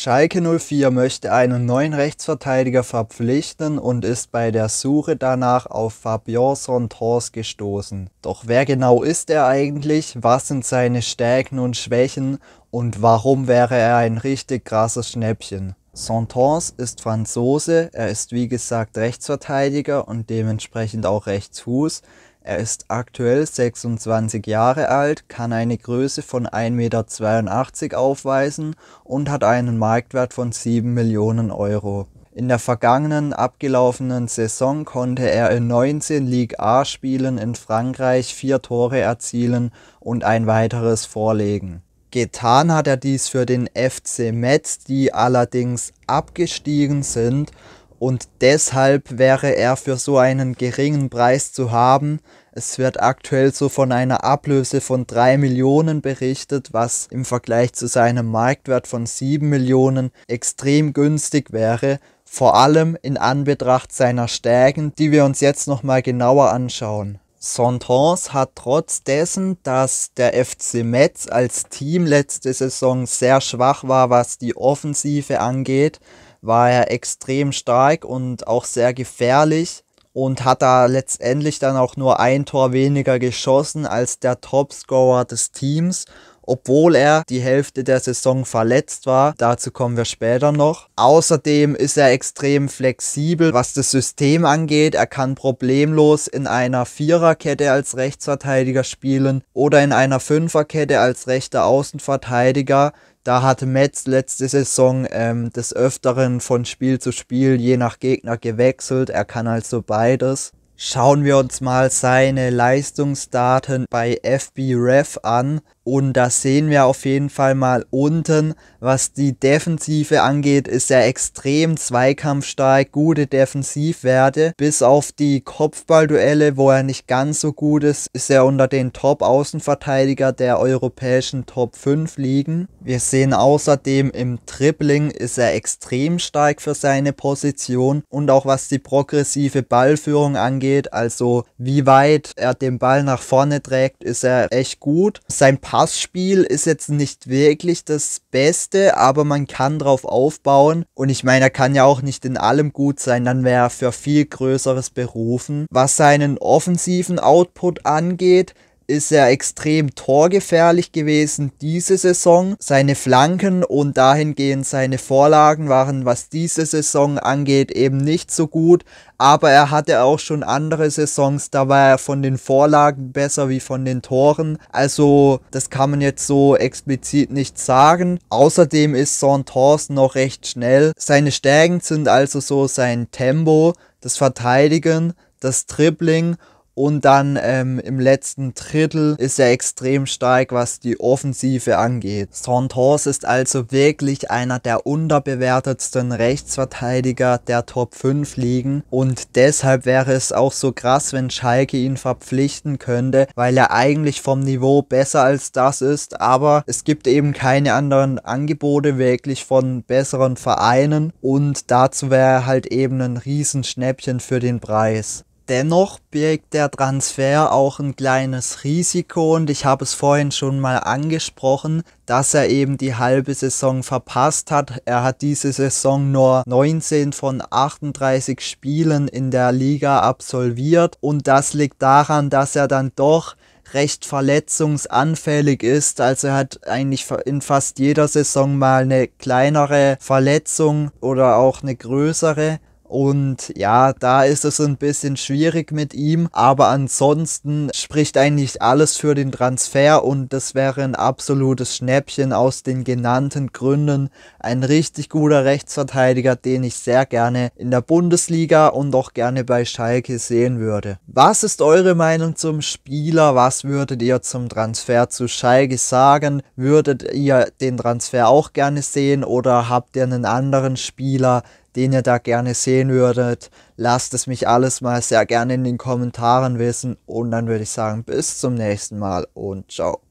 Schalke 04 möchte einen neuen Rechtsverteidiger verpflichten und ist bei der Suche danach auf Fabianson Tors gestoßen. Doch wer genau ist er eigentlich? Was sind seine Stärken und Schwächen? Und warum wäre er ein richtig krasses Schnäppchen? Santons ist Franzose, er ist wie gesagt Rechtsverteidiger und dementsprechend auch Rechtsfuß. Er ist aktuell 26 Jahre alt, kann eine Größe von 1,82 Meter aufweisen und hat einen Marktwert von 7 Millionen Euro. In der vergangenen abgelaufenen Saison konnte er in 19 Ligue A-Spielen in Frankreich vier Tore erzielen und ein weiteres vorlegen. Getan hat er dies für den FC Metz, die allerdings abgestiegen sind und deshalb wäre er für so einen geringen Preis zu haben. Es wird aktuell so von einer Ablöse von 3 Millionen berichtet, was im Vergleich zu seinem Marktwert von 7 Millionen extrem günstig wäre, vor allem in Anbetracht seiner Stärken, die wir uns jetzt nochmal genauer anschauen. Santons hat trotz dessen, dass der FC Metz als Team letzte Saison sehr schwach war, was die Offensive angeht, war er extrem stark und auch sehr gefährlich und hat da letztendlich dann auch nur ein Tor weniger geschossen als der Topscorer des Teams, obwohl er die Hälfte der Saison verletzt war. Dazu kommen wir später noch. Außerdem ist er extrem flexibel, was das System angeht. Er kann problemlos in einer Viererkette als Rechtsverteidiger spielen oder in einer Fünferkette als rechter Außenverteidiger. Da hat Metz letzte Saison ähm, des Öfteren von Spiel zu Spiel je nach Gegner gewechselt. Er kann also beides. Schauen wir uns mal seine Leistungsdaten bei FBref an. Und da sehen wir auf jeden Fall mal unten. Was die Defensive angeht, ist er extrem zweikampfstark, gute Defensivwerte. Bis auf die Kopfballduelle, wo er nicht ganz so gut ist, ist er unter den Top-Außenverteidiger der europäischen Top 5 liegen. Wir sehen außerdem im Dribbling ist er extrem stark für seine Position und auch was die progressive Ballführung angeht, also wie weit er den Ball nach vorne trägt, ist er echt gut. Sein Paar Passspiel ist jetzt nicht wirklich das Beste, aber man kann drauf aufbauen. Und ich meine, er kann ja auch nicht in allem gut sein, dann wäre er für viel Größeres berufen. Was seinen offensiven Output angeht, ist er extrem torgefährlich gewesen diese Saison. Seine Flanken und dahingehend seine Vorlagen waren, was diese Saison angeht, eben nicht so gut. Aber er hatte auch schon andere Saisons, da war er von den Vorlagen besser wie von den Toren. Also das kann man jetzt so explizit nicht sagen. Außerdem ist Santos noch recht schnell. Seine Stärken sind also so sein Tempo, das Verteidigen, das Dribbling und dann ähm, im letzten Drittel ist er extrem stark, was die Offensive angeht. Santos ist also wirklich einer der unterbewertetsten Rechtsverteidiger der Top 5 Ligen. Und deshalb wäre es auch so krass, wenn Schalke ihn verpflichten könnte, weil er eigentlich vom Niveau besser als das ist. Aber es gibt eben keine anderen Angebote wirklich von besseren Vereinen. Und dazu wäre halt eben ein Riesenschnäppchen für den Preis. Dennoch birgt der Transfer auch ein kleines Risiko und ich habe es vorhin schon mal angesprochen, dass er eben die halbe Saison verpasst hat. Er hat diese Saison nur 19 von 38 Spielen in der Liga absolviert und das liegt daran, dass er dann doch recht verletzungsanfällig ist. Also er hat eigentlich in fast jeder Saison mal eine kleinere Verletzung oder auch eine größere. Und ja, da ist es ein bisschen schwierig mit ihm. Aber ansonsten spricht eigentlich alles für den Transfer und das wäre ein absolutes Schnäppchen aus den genannten Gründen. Ein richtig guter Rechtsverteidiger, den ich sehr gerne in der Bundesliga und auch gerne bei Schalke sehen würde. Was ist eure Meinung zum Spieler? Was würdet ihr zum Transfer zu Schalke sagen? Würdet ihr den Transfer auch gerne sehen oder habt ihr einen anderen Spieler, den ihr da gerne sehen würdet. Lasst es mich alles mal sehr gerne in den Kommentaren wissen und dann würde ich sagen, bis zum nächsten Mal und ciao.